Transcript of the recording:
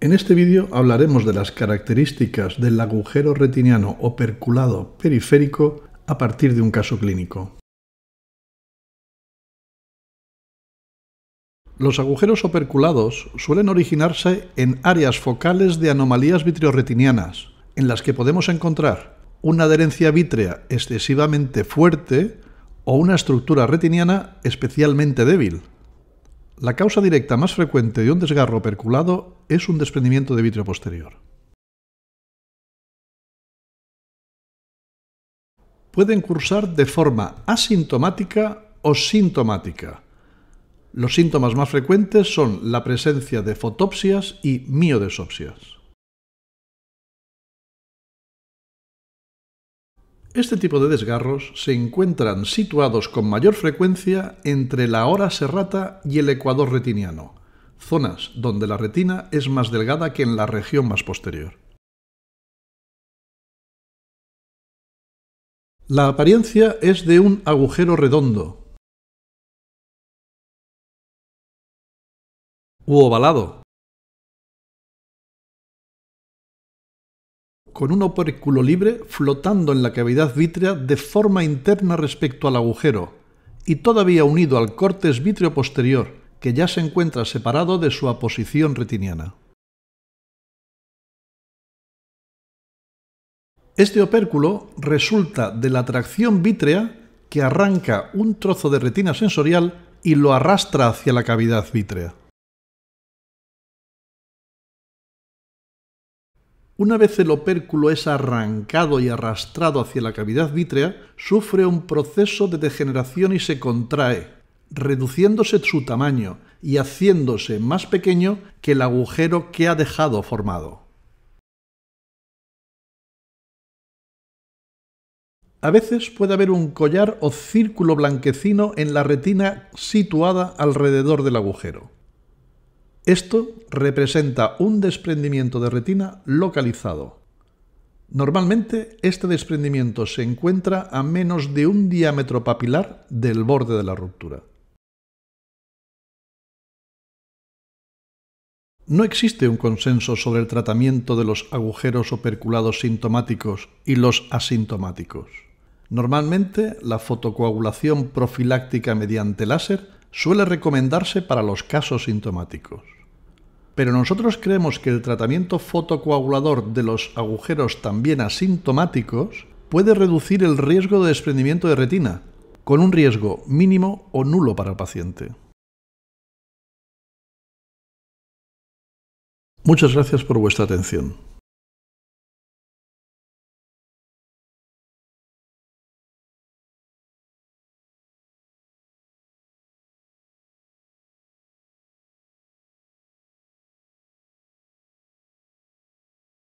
En este vídeo hablaremos de las características del agujero retiniano operculado periférico a partir de un caso clínico. Los agujeros operculados suelen originarse en áreas focales de anomalías vitriorretinianas, en las que podemos encontrar una adherencia vítrea excesivamente fuerte o una estructura retiniana especialmente débil. La causa directa más frecuente de un desgarro perculado es un desprendimiento de vitrio posterior. Pueden cursar de forma asintomática o sintomática. Los síntomas más frecuentes son la presencia de fotopsias y miodesopsias. este tipo de desgarros se encuentran situados con mayor frecuencia entre la hora serrata y el ecuador retiniano, zonas donde la retina es más delgada que en la región más posterior. La apariencia es de un agujero redondo u ovalado, con un opérculo libre flotando en la cavidad vítrea de forma interna respecto al agujero y todavía unido al córtex vítreo posterior, que ya se encuentra separado de su aposición retiniana. Este opérculo resulta de la tracción vítrea que arranca un trozo de retina sensorial y lo arrastra hacia la cavidad vítrea. Una vez el opérculo es arrancado y arrastrado hacia la cavidad vítrea, sufre un proceso de degeneración y se contrae, reduciéndose su tamaño y haciéndose más pequeño que el agujero que ha dejado formado. A veces puede haber un collar o círculo blanquecino en la retina situada alrededor del agujero. Esto representa un desprendimiento de retina localizado. Normalmente este desprendimiento se encuentra a menos de un diámetro papilar del borde de la ruptura. No existe un consenso sobre el tratamiento de los agujeros operculados sintomáticos y los asintomáticos. Normalmente, la fotocoagulación profiláctica mediante láser suele recomendarse para los casos sintomáticos pero nosotros creemos que el tratamiento fotocoagulador de los agujeros también asintomáticos puede reducir el riesgo de desprendimiento de retina, con un riesgo mínimo o nulo para el paciente. Muchas gracias por vuestra atención.